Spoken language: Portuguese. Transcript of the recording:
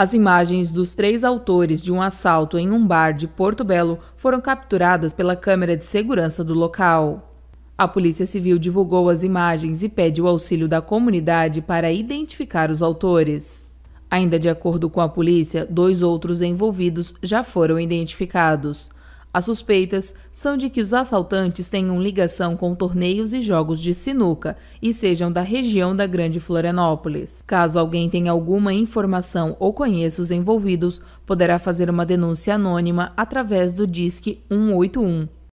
As imagens dos três autores de um assalto em um bar de Porto Belo foram capturadas pela câmera de segurança do local. A Polícia Civil divulgou as imagens e pede o auxílio da comunidade para identificar os autores. Ainda de acordo com a polícia, dois outros envolvidos já foram identificados. As suspeitas são de que os assaltantes tenham ligação com torneios e jogos de sinuca e sejam da região da Grande Florianópolis. Caso alguém tenha alguma informação ou conheça os envolvidos, poderá fazer uma denúncia anônima através do Disque 181.